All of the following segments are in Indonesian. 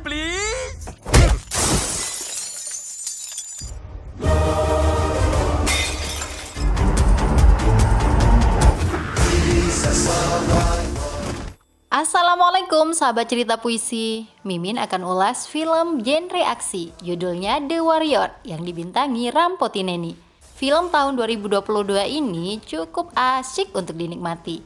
please. Assalamualaikum sahabat cerita puisi Mimin akan ulas film genre aksi Judulnya The Warrior yang dibintangi Rampotineni Film tahun 2022 ini cukup asyik untuk dinikmati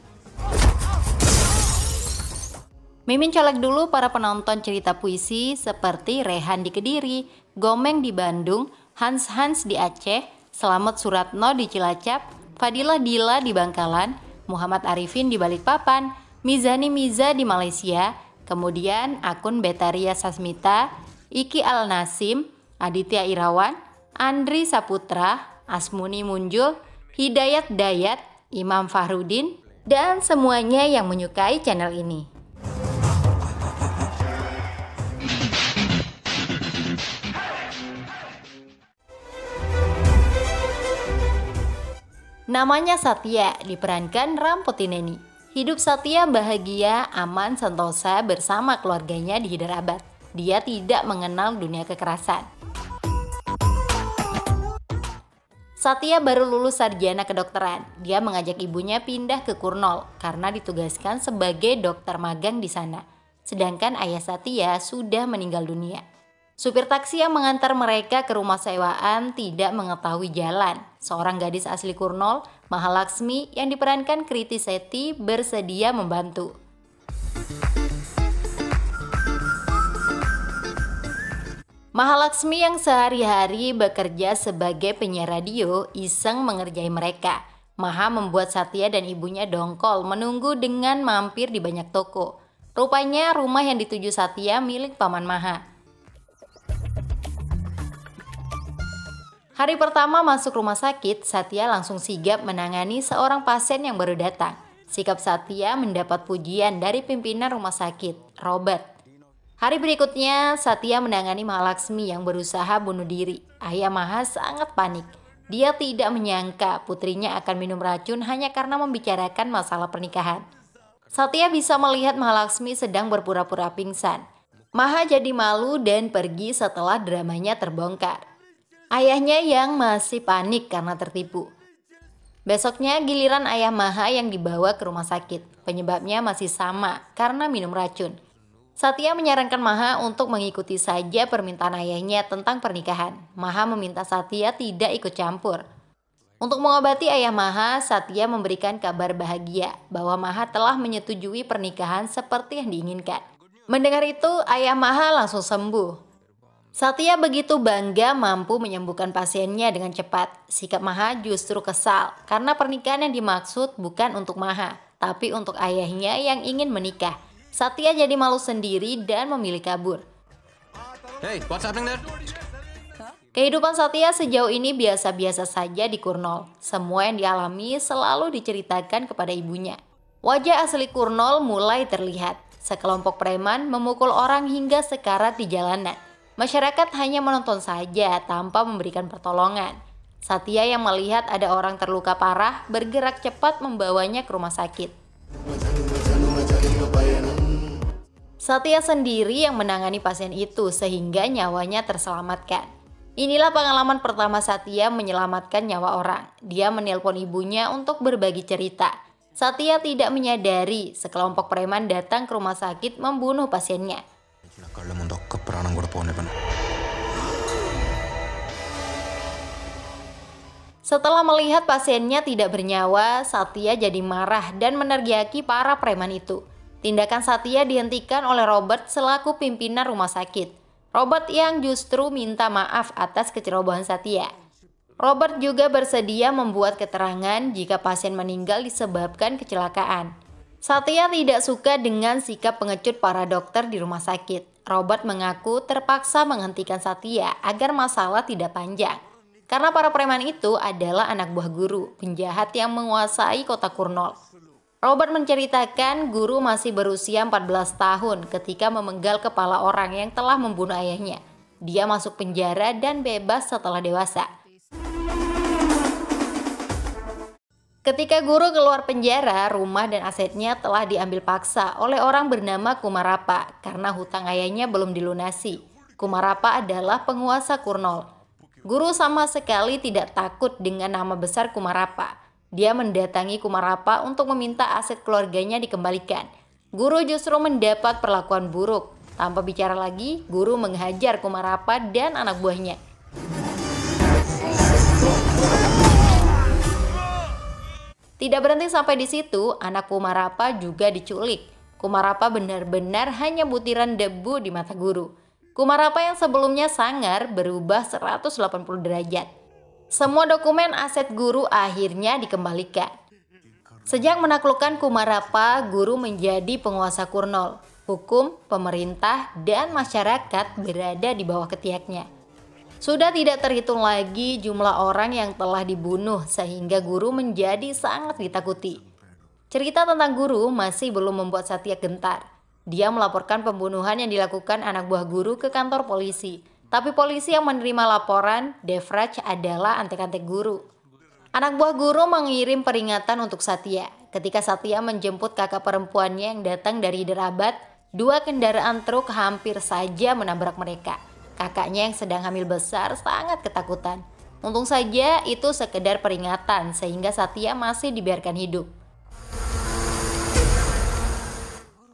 Mimin colek dulu para penonton cerita puisi seperti Rehan di Kediri, Gomeng di Bandung, Hans Hans di Aceh, Selamat Suratno di Cilacap, Fadilah Dila di Bangkalan, Muhammad Arifin di Balikpapan, Mizani Miza di Malaysia, kemudian akun Betaria Sasmita, Iki Al Nasim, Aditya Irawan, Andri Saputra, Asmuni Munjul, Hidayat Dayat, Imam Fahrudin, dan semuanya yang menyukai channel ini. Namanya Satya, diperankan Neni. Hidup Satya bahagia, aman, sentosa bersama keluarganya di Hyderabad. Dia tidak mengenal dunia kekerasan. Satya baru lulus sarjana kedokteran. Dia mengajak ibunya pindah ke Kurnol karena ditugaskan sebagai dokter magang di sana. Sedangkan ayah Satya sudah meninggal dunia. Supir taksi yang mengantar mereka ke rumah sewaan tidak mengetahui jalan. Seorang gadis asli Kurnol, Mahalaksmi, yang diperankan Kriti Seti bersedia membantu. Mahalaksmi yang sehari-hari bekerja sebagai penyiar radio iseng mengerjai mereka. Maha membuat Satya dan ibunya dongkol menunggu dengan mampir di banyak toko. Rupanya rumah yang dituju Satya milik paman Maha. Hari pertama masuk rumah sakit, Satya langsung sigap menangani seorang pasien yang baru datang. Sikap Satya mendapat pujian dari pimpinan rumah sakit, Robert. Hari berikutnya, Satya menangani Mahalaksmi yang berusaha bunuh diri. Ayah Maha sangat panik. Dia tidak menyangka putrinya akan minum racun hanya karena membicarakan masalah pernikahan. Satya bisa melihat Mahalaksmi sedang berpura-pura pingsan. Maha jadi malu dan pergi setelah dramanya terbongkar. Ayahnya yang masih panik karena tertipu. Besoknya giliran ayah Maha yang dibawa ke rumah sakit. Penyebabnya masih sama, karena minum racun. Satya menyarankan Maha untuk mengikuti saja permintaan ayahnya tentang pernikahan. Maha meminta Satya tidak ikut campur. Untuk mengobati ayah Maha, Satya memberikan kabar bahagia bahwa Maha telah menyetujui pernikahan seperti yang diinginkan. Mendengar itu, ayah Maha langsung sembuh. Satya begitu bangga mampu menyembuhkan pasiennya dengan cepat. Sikap Maha justru kesal karena pernikahan yang dimaksud bukan untuk Maha, tapi untuk ayahnya yang ingin menikah. Satya jadi malu sendiri dan memilih kabur. Hey, what's happening there? Kehidupan Satya sejauh ini biasa-biasa saja di Kurnol. Semua yang dialami selalu diceritakan kepada ibunya. Wajah asli Kurnol mulai terlihat. Sekelompok preman memukul orang hingga sekarat di jalanan. Masyarakat hanya menonton saja tanpa memberikan pertolongan. Satya yang melihat ada orang terluka parah bergerak cepat membawanya ke rumah sakit. Satya sendiri yang menangani pasien itu sehingga nyawanya terselamatkan. Inilah pengalaman pertama Satya menyelamatkan nyawa orang. Dia menelpon ibunya untuk berbagi cerita. Satya tidak menyadari sekelompok preman datang ke rumah sakit membunuh pasiennya. Setelah melihat pasiennya tidak bernyawa, Satya jadi marah dan menergiaki para preman itu. Tindakan Satya dihentikan oleh Robert selaku pimpinan rumah sakit. Robert yang justru minta maaf atas kecerobohan Satya. Robert juga bersedia membuat keterangan jika pasien meninggal disebabkan kecelakaan. Satya tidak suka dengan sikap pengecut para dokter di rumah sakit. Robert mengaku terpaksa menghentikan Satya agar masalah tidak panjang. Karena para preman itu adalah anak buah guru, penjahat yang menguasai kota Kurnol. Robert menceritakan guru masih berusia 14 tahun ketika memenggal kepala orang yang telah membunuh ayahnya. Dia masuk penjara dan bebas setelah dewasa. Ketika guru keluar penjara, rumah dan asetnya telah diambil paksa oleh orang bernama Kumarapa karena hutang ayahnya belum dilunasi. Kumarapa adalah penguasa Kurnol Guru sama sekali tidak takut dengan nama besar Kumarapa. Dia mendatangi Kumarapa untuk meminta aset keluarganya dikembalikan. Guru justru mendapat perlakuan buruk. Tanpa bicara lagi, guru menghajar Kumarapa dan anak buahnya. Tidak berhenti sampai di situ, anak Kumarapa juga diculik. Kumarapa benar-benar hanya butiran debu di mata guru. Kumarapa yang sebelumnya sangar berubah 180 derajat. Semua dokumen aset guru akhirnya dikembalikan. Sejak menaklukkan Kumarapa, guru menjadi penguasa Kurnol. Hukum, pemerintah, dan masyarakat berada di bawah ketiaknya. Sudah tidak terhitung lagi jumlah orang yang telah dibunuh sehingga guru menjadi sangat ditakuti. Cerita tentang guru masih belum membuat Satya gentar. Dia melaporkan pembunuhan yang dilakukan anak buah guru ke kantor polisi. Tapi polisi yang menerima laporan Devraj adalah antek-antek guru. Anak buah guru mengirim peringatan untuk Satya. Ketika Satya menjemput kakak perempuannya yang datang dari Derabat, dua kendaraan truk hampir saja menabrak mereka. Kakaknya yang sedang hamil besar sangat ketakutan. Untung saja itu sekedar peringatan sehingga Satya masih dibiarkan hidup.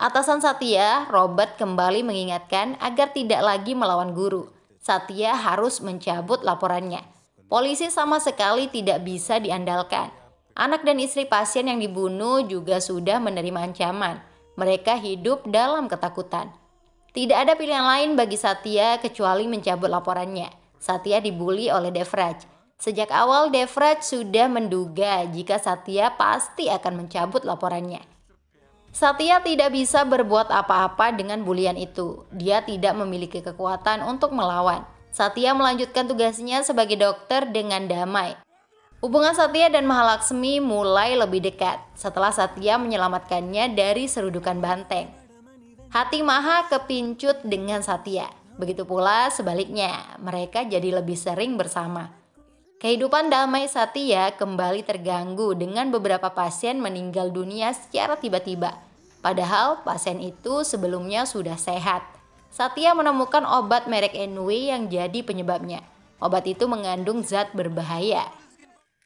Atasan Satya, Robert kembali mengingatkan agar tidak lagi melawan guru. Satya harus mencabut laporannya. Polisi sama sekali tidak bisa diandalkan. Anak dan istri pasien yang dibunuh juga sudah menerima ancaman. Mereka hidup dalam ketakutan. Tidak ada pilihan lain bagi Satya kecuali mencabut laporannya. Satya dibully oleh Devraj. Sejak awal Devraj sudah menduga jika Satya pasti akan mencabut laporannya. Satya tidak bisa berbuat apa-apa dengan bulian itu. Dia tidak memiliki kekuatan untuk melawan. Satya melanjutkan tugasnya sebagai dokter dengan damai. Hubungan Satya dan Mahalaksmi mulai lebih dekat setelah Satya menyelamatkannya dari serudukan banteng. Hati Maha kepincut dengan Satya. Begitu pula sebaliknya, mereka jadi lebih sering bersama. Kehidupan damai Satya kembali terganggu dengan beberapa pasien meninggal dunia secara tiba-tiba. Padahal pasien itu sebelumnya sudah sehat. Satya menemukan obat merek NW yang jadi penyebabnya. Obat itu mengandung zat berbahaya.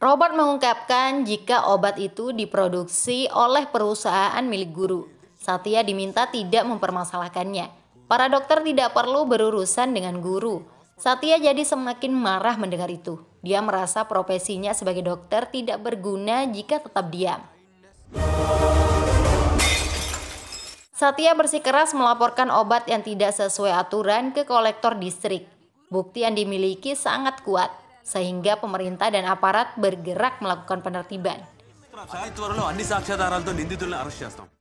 Robert mengungkapkan jika obat itu diproduksi oleh perusahaan milik guru. Satya diminta tidak mempermasalahkannya. Para dokter tidak perlu berurusan dengan guru Satya jadi semakin marah mendengar itu. Dia merasa profesinya sebagai dokter tidak berguna jika tetap diam. Satya bersikeras melaporkan obat yang tidak sesuai aturan ke kolektor distrik. Bukti yang dimiliki sangat kuat, sehingga pemerintah dan aparat bergerak melakukan penertiban.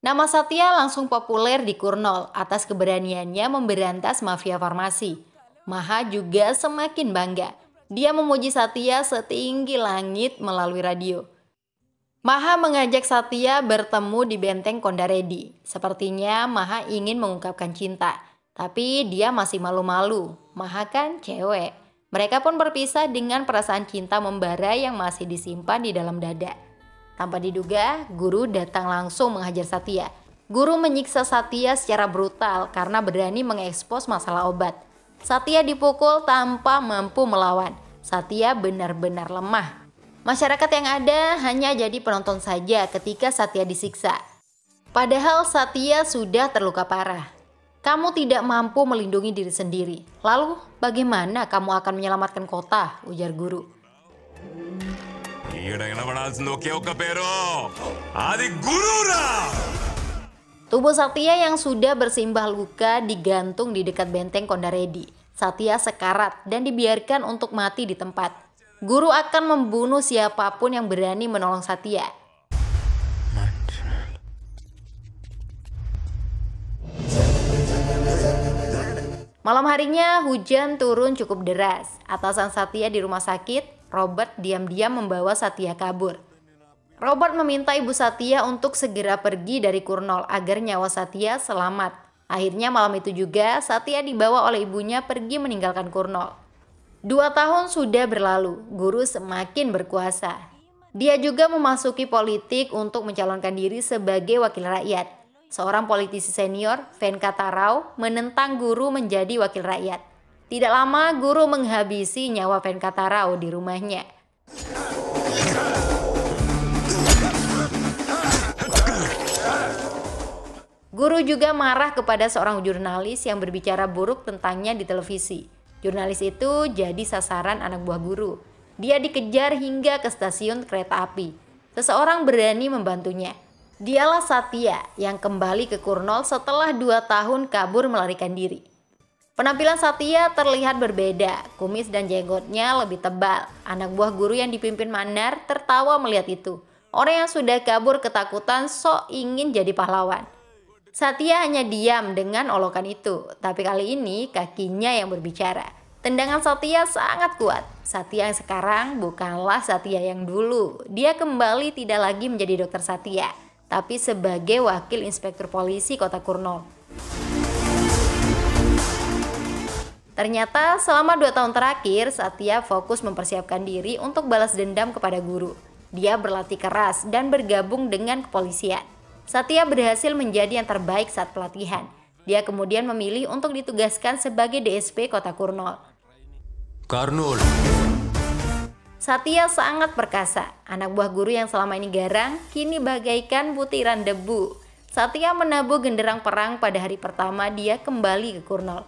Nama Satya langsung populer di Kurnol atas keberaniannya memberantas mafia farmasi. Maha juga semakin bangga. Dia memuji Satya setinggi langit melalui radio. Maha mengajak Satya bertemu di benteng Kondaredi. Sepertinya Maha ingin mengungkapkan cinta, tapi dia masih malu-malu. Maha kan cewek. Mereka pun berpisah dengan perasaan cinta membara yang masih disimpan di dalam dada. Tanpa diduga, guru datang langsung menghajar Satya. Guru menyiksa Satya secara brutal karena berani mengekspos masalah obat. Satya dipukul tanpa mampu melawan. Satya benar-benar lemah. Masyarakat yang ada hanya jadi penonton saja ketika Satya disiksa. Padahal Satya sudah terluka parah. Kamu tidak mampu melindungi diri sendiri. Lalu, bagaimana kamu akan menyelamatkan kota? ujar guru. Tubuh Satya yang sudah bersimbah luka digantung di dekat benteng Kondaredi. Satya sekarat dan dibiarkan untuk mati di tempat. Guru akan membunuh siapapun yang berani menolong Satya. Malam harinya hujan turun cukup deras. Atasan Satya di rumah sakit, Robert diam-diam membawa Satya kabur. Robert meminta ibu Satya untuk segera pergi dari Kurnol agar nyawa Satya selamat. Akhirnya malam itu juga Satya dibawa oleh ibunya pergi meninggalkan Kurno. Dua tahun sudah berlalu, guru semakin berkuasa. Dia juga memasuki politik untuk mencalonkan diri sebagai wakil rakyat. Seorang politisi senior, Venkata Rao, menentang guru menjadi wakil rakyat. Tidak lama guru menghabisi nyawa Venkata Rao di rumahnya. Guru juga marah kepada seorang jurnalis yang berbicara buruk tentangnya di televisi. Jurnalis itu jadi sasaran anak buah guru. Dia dikejar hingga ke stasiun kereta api. Seseorang berani membantunya. Dialah Satya yang kembali ke Kurnol setelah dua tahun kabur melarikan diri. Penampilan Satya terlihat berbeda, kumis dan jenggotnya lebih tebal. Anak buah guru yang dipimpin Manar tertawa melihat itu. Orang yang sudah kabur ketakutan sok ingin jadi pahlawan. Satya hanya diam dengan olokan itu, tapi kali ini kakinya yang berbicara. Tendangan Satya sangat kuat. Satya yang sekarang bukanlah Satya yang dulu. Dia kembali tidak lagi menjadi dokter Satya, tapi sebagai wakil inspektur polisi kota Kurno. Ternyata selama dua tahun terakhir, Satya fokus mempersiapkan diri untuk balas dendam kepada guru. Dia berlatih keras dan bergabung dengan kepolisian. Satya berhasil menjadi yang terbaik saat pelatihan. Dia kemudian memilih untuk ditugaskan sebagai DSP Kota Kurnol. Karnul. Satya sangat perkasa. Anak buah guru yang selama ini garang, kini bagaikan butiran debu. Satya menabuh genderang perang pada hari pertama dia kembali ke Kurnol.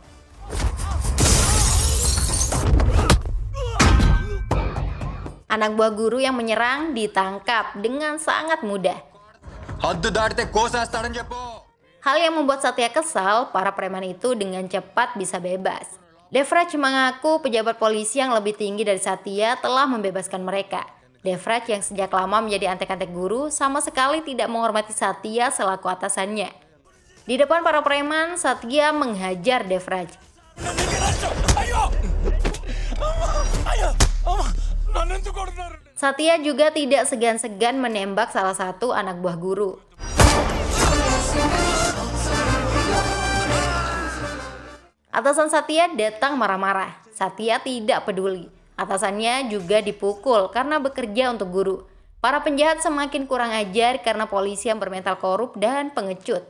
Anak buah guru yang menyerang ditangkap dengan sangat mudah. Hal yang membuat Satya kesal, para preman itu dengan cepat bisa bebas. Devraj mengaku pejabat polisi yang lebih tinggi dari Satya telah membebaskan mereka. Devraj yang sejak lama menjadi antek-antek guru sama sekali tidak menghormati Satya selaku atasannya. Di depan para preman, Satya menghajar Devraj. Ayo! Ayo! Satya juga tidak segan-segan menembak salah satu anak buah guru. Atasan Satya datang marah-marah. Satya tidak peduli. Atasannya juga dipukul karena bekerja untuk guru. Para penjahat semakin kurang ajar karena polisi yang bermental korup dan pengecut.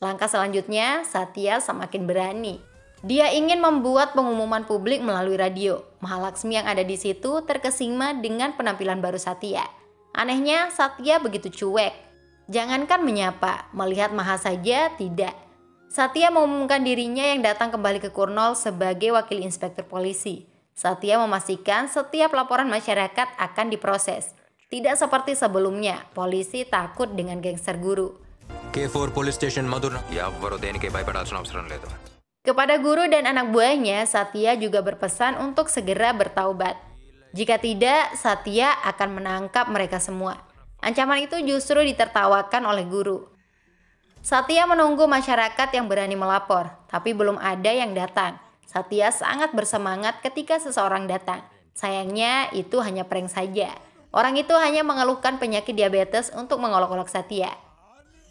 Langkah selanjutnya, Satya semakin berani. Dia ingin membuat pengumuman publik melalui radio. Mahalaksmi yang ada di situ terkesima dengan penampilan baru Satya. Anehnya, Satya begitu cuek. Jangankan menyapa, melihat Maha saja tidak. Satya mengumumkan dirinya yang datang kembali ke Kurnol sebagai wakil inspektur polisi. Satya memastikan setiap laporan masyarakat akan diproses. Tidak seperti sebelumnya, polisi takut dengan gangster guru. K4 Police Station Madura. Ya, baru kepada guru dan anak buahnya, Satya juga berpesan untuk segera bertaubat. Jika tidak, Satya akan menangkap mereka semua. Ancaman itu justru ditertawakan oleh guru. Satya menunggu masyarakat yang berani melapor, tapi belum ada yang datang. Satya sangat bersemangat ketika seseorang datang. Sayangnya, itu hanya prank saja. Orang itu hanya mengeluhkan penyakit diabetes untuk mengolok-olok Satya.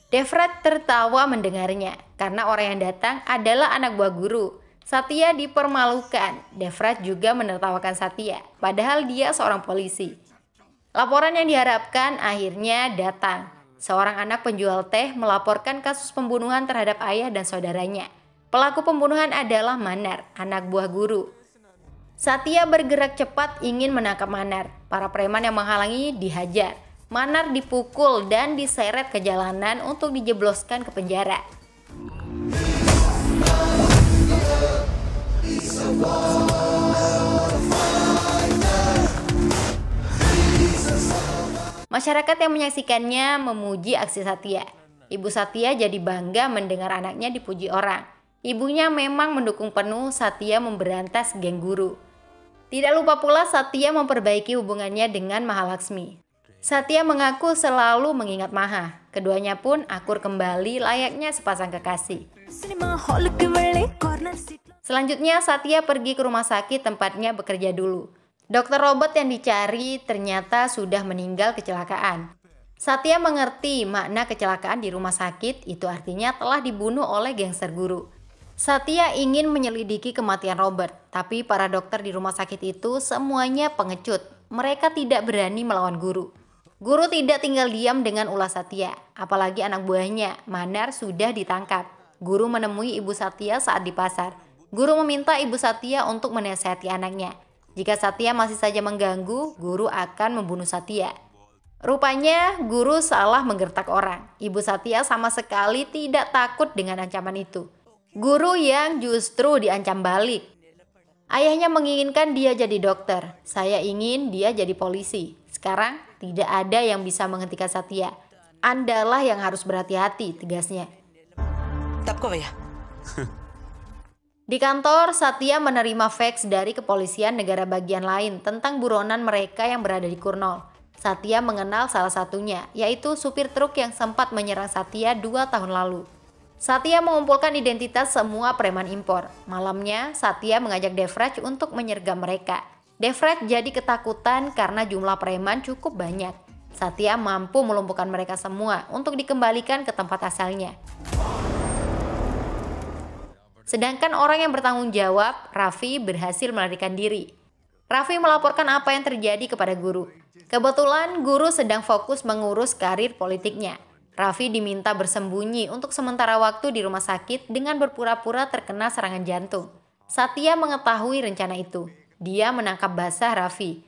Devrat tertawa mendengarnya karena orang yang datang adalah anak buah guru. Satya dipermalukan. Devrat juga menertawakan Satya, padahal dia seorang polisi. Laporan yang diharapkan akhirnya datang. Seorang anak penjual teh melaporkan kasus pembunuhan terhadap ayah dan saudaranya. Pelaku pembunuhan adalah Manar, anak buah guru. Satya bergerak cepat ingin menangkap Manar. Para preman yang menghalangi dihajar. Manar dipukul dan diseret ke jalanan untuk dijebloskan ke penjara. Masyarakat yang menyaksikannya memuji aksi Satya. Ibu Satya jadi bangga mendengar anaknya dipuji orang. Ibunya memang mendukung penuh Satya memberantas geng guru. Tidak lupa pula Satya memperbaiki hubungannya dengan Mahalaksmi. Satya mengaku selalu mengingat Maha. Keduanya pun akur kembali layaknya sepasang kekasih. Selanjutnya Satya pergi ke rumah sakit tempatnya bekerja dulu. Dokter Robert yang dicari ternyata sudah meninggal kecelakaan. Satya mengerti makna kecelakaan di rumah sakit itu artinya telah dibunuh oleh gangster guru. Satya ingin menyelidiki kematian Robert, tapi para dokter di rumah sakit itu semuanya pengecut. Mereka tidak berani melawan guru. Guru tidak tinggal diam dengan ulah Satya, apalagi anak buahnya, Manar sudah ditangkap. Guru menemui Ibu Satya saat di pasar. Guru meminta Ibu Satya untuk menasehati anaknya. Jika Satya masih saja mengganggu, guru akan membunuh Satya. Rupanya guru salah menggertak orang. Ibu Satya sama sekali tidak takut dengan ancaman itu. Guru yang justru diancam balik. Ayahnya menginginkan dia jadi dokter. Saya ingin dia jadi polisi. Sekarang tidak ada yang bisa menghentikan Satya. Andalah yang harus berhati-hati, tegasnya. ya? Di kantor, Satya menerima fax dari kepolisian negara bagian lain tentang buronan mereka yang berada di Kurnol. Satya mengenal salah satunya, yaitu supir truk yang sempat menyerang Satya dua tahun lalu. Satya mengumpulkan identitas semua preman impor. Malamnya, Satya mengajak Devraj untuk menyergap mereka. Defred jadi ketakutan karena jumlah preman cukup banyak. Satya mampu melumpuhkan mereka semua untuk dikembalikan ke tempat asalnya. Sedangkan orang yang bertanggung jawab, Raffi berhasil melarikan diri. Raffi melaporkan apa yang terjadi kepada guru. Kebetulan guru sedang fokus mengurus karir politiknya. Raffi diminta bersembunyi untuk sementara waktu di rumah sakit dengan berpura-pura terkena serangan jantung. Satya mengetahui rencana itu. Dia menangkap basah Raffi.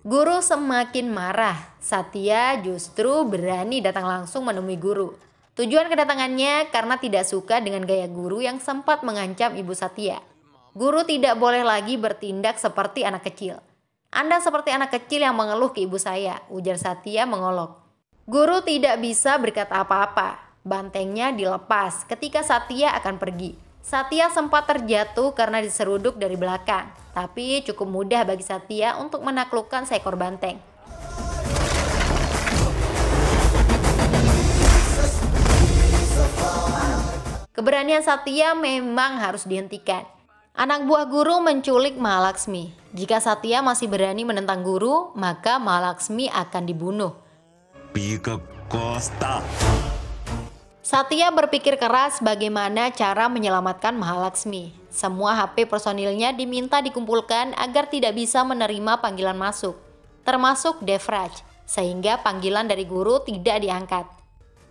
Guru semakin marah. Satya justru berani datang langsung menemui guru. Tujuan kedatangannya karena tidak suka dengan gaya guru yang sempat mengancam ibu Satya. Guru tidak boleh lagi bertindak seperti anak kecil. Anda seperti anak kecil yang mengeluh ke ibu saya, ujar Satya mengolok. Guru tidak bisa berkata apa-apa. Bantengnya dilepas ketika Satya akan pergi. Satya sempat terjatuh karena diseruduk dari belakang, tapi cukup mudah bagi Satya untuk menaklukkan seekor banteng. Keberanian Satya memang harus dihentikan. Anak buah guru menculik Mahalaksmi. Jika Satya masih berani menentang guru, maka Mahalaksmi akan dibunuh. Pika Costa. Satya berpikir keras bagaimana cara menyelamatkan Mahalaksmi. Semua HP personilnya diminta dikumpulkan agar tidak bisa menerima panggilan masuk, termasuk Devraj, sehingga panggilan dari guru tidak diangkat.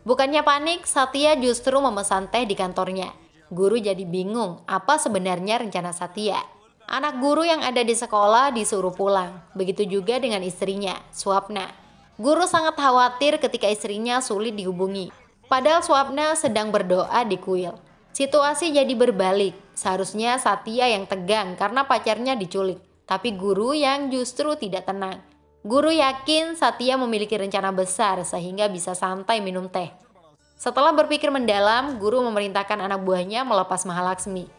Bukannya panik, Satya justru memesan teh di kantornya. Guru jadi bingung apa sebenarnya rencana Satya. Anak guru yang ada di sekolah disuruh pulang, begitu juga dengan istrinya, Swapna. Guru sangat khawatir ketika istrinya sulit dihubungi. Padahal Swapna sedang berdoa di kuil. Situasi jadi berbalik. Seharusnya Satya yang tegang karena pacarnya diculik, tapi guru yang justru tidak tenang. Guru yakin Satya memiliki rencana besar sehingga bisa santai minum teh. Setelah berpikir mendalam, guru memerintahkan anak buahnya melepas Mahalaksmi.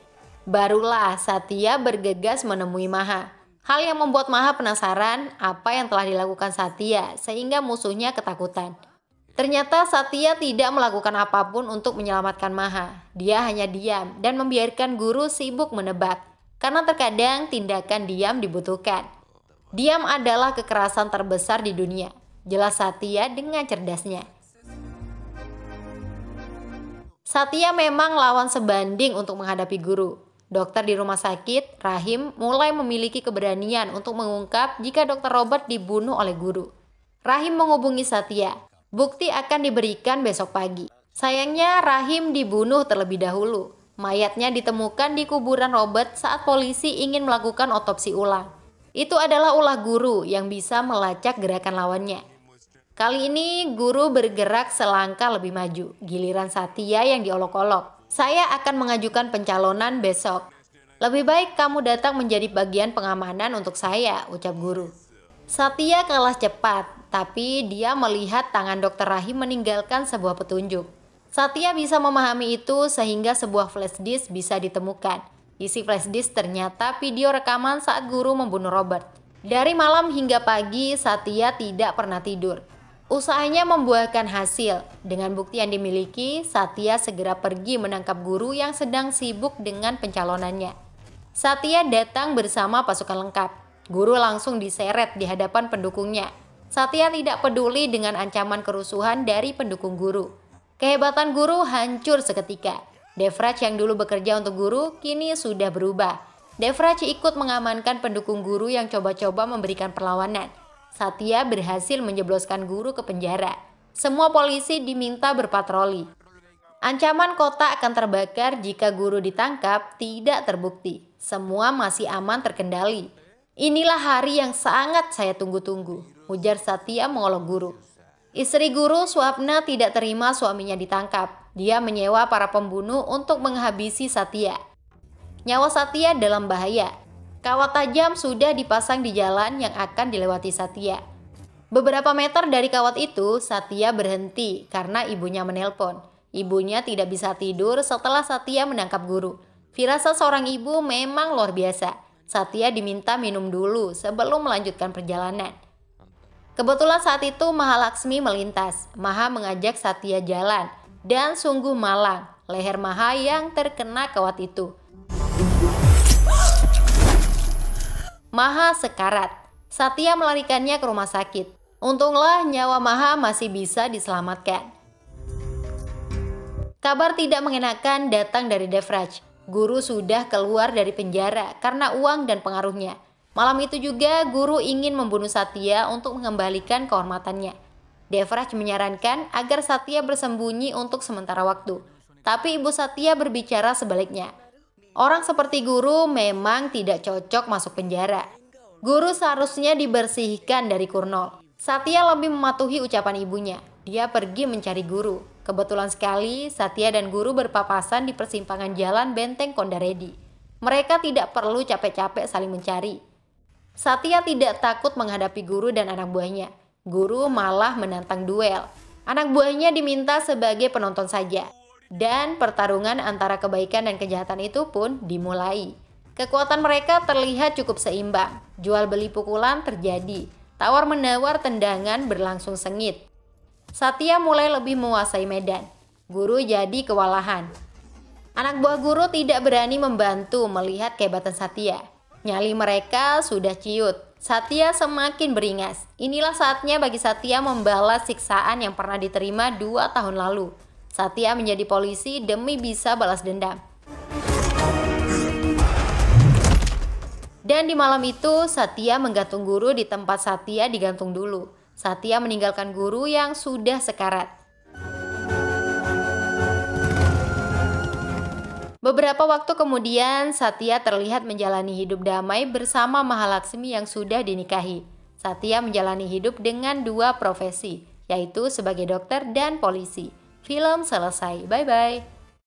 Barulah Satya bergegas menemui Maha. Hal yang membuat Maha penasaran apa yang telah dilakukan Satya sehingga musuhnya ketakutan. Ternyata Satya tidak melakukan apapun untuk menyelamatkan Maha. Dia hanya diam dan membiarkan guru sibuk menebak. Karena terkadang tindakan diam dibutuhkan. Diam adalah kekerasan terbesar di dunia. Jelas Satya dengan cerdasnya. Satya memang lawan sebanding untuk menghadapi guru. Dokter di rumah sakit, Rahim, mulai memiliki keberanian untuk mengungkap jika dokter Robert dibunuh oleh guru. Rahim menghubungi Satya, Bukti akan diberikan besok pagi. Sayangnya Rahim dibunuh terlebih dahulu. Mayatnya ditemukan di kuburan Robert saat polisi ingin melakukan otopsi ulang. Itu adalah ulah guru yang bisa melacak gerakan lawannya. Kali ini guru bergerak selangkah lebih maju, giliran Satya yang diolok-olok. Saya akan mengajukan pencalonan besok. Lebih baik kamu datang menjadi bagian pengamanan untuk saya, ucap guru. Satya kalah cepat, tapi dia melihat tangan dokter Rahim meninggalkan sebuah petunjuk. Satya bisa memahami itu sehingga sebuah flash disk bisa ditemukan. Isi flash disk ternyata video rekaman saat guru membunuh Robert. Dari malam hingga pagi, Satya tidak pernah tidur. Usahanya membuahkan hasil. Dengan bukti yang dimiliki, Satya segera pergi menangkap guru yang sedang sibuk dengan pencalonannya. Satya datang bersama pasukan lengkap. Guru langsung diseret di hadapan pendukungnya. Satya tidak peduli dengan ancaman kerusuhan dari pendukung guru. Kehebatan guru hancur seketika. Devraj yang dulu bekerja untuk guru kini sudah berubah. Devraj ikut mengamankan pendukung guru yang coba-coba memberikan perlawanan. Satya berhasil menjebloskan guru ke penjara. Semua polisi diminta berpatroli. Ancaman kota akan terbakar jika guru ditangkap tidak terbukti. Semua masih aman terkendali. Inilah hari yang sangat saya tunggu-tunggu ujar Satya mengolok guru. Istri guru Swapna tidak terima suaminya ditangkap. Dia menyewa para pembunuh untuk menghabisi Satya. Nyawa Satya dalam bahaya. Kawat tajam sudah dipasang di jalan yang akan dilewati Satya. Beberapa meter dari kawat itu, Satya berhenti karena ibunya menelpon. Ibunya tidak bisa tidur setelah Satya menangkap guru. Firasat seorang ibu memang luar biasa. Satya diminta minum dulu sebelum melanjutkan perjalanan. Kebetulan saat itu Mahalaksmi melintas. Maha mengajak Satya jalan dan sungguh malang leher Maha yang terkena kawat itu. Maha sekarat. Satya melarikannya ke rumah sakit. Untunglah nyawa Maha masih bisa diselamatkan. Kabar tidak mengenakan datang dari Devraj. Guru sudah keluar dari penjara karena uang dan pengaruhnya. Malam itu juga guru ingin membunuh Satya untuk mengembalikan kehormatannya. Devraj menyarankan agar Satya bersembunyi untuk sementara waktu. Tapi ibu Satya berbicara sebaliknya. Orang seperti guru memang tidak cocok masuk penjara. Guru seharusnya dibersihkan dari kurnol. Satya lebih mematuhi ucapan ibunya. Dia pergi mencari guru. Kebetulan sekali, Satya dan guru berpapasan di persimpangan jalan Benteng Kondaredi. Mereka tidak perlu capek-capek saling mencari. Satya tidak takut menghadapi guru dan anak buahnya. Guru malah menantang duel. Anak buahnya diminta sebagai penonton saja. Dan pertarungan antara kebaikan dan kejahatan itu pun dimulai. Kekuatan mereka terlihat cukup seimbang. Jual beli pukulan terjadi. Tawar menawar tendangan berlangsung sengit. Satya mulai lebih menguasai medan. Guru jadi kewalahan. Anak buah guru tidak berani membantu melihat kehebatan Satya. Nyali mereka sudah ciut. Satya semakin beringas. Inilah saatnya bagi Satya membalas siksaan yang pernah diterima dua tahun lalu. Satya menjadi polisi demi bisa balas dendam. Dan di malam itu, Satya menggantung guru di tempat Satya digantung dulu. Satya meninggalkan guru yang sudah sekarat. Beberapa waktu kemudian, Satya terlihat menjalani hidup damai bersama Mahalaksmi yang sudah dinikahi. Satya menjalani hidup dengan dua profesi, yaitu sebagai dokter dan polisi. Film selesai. Bye bye.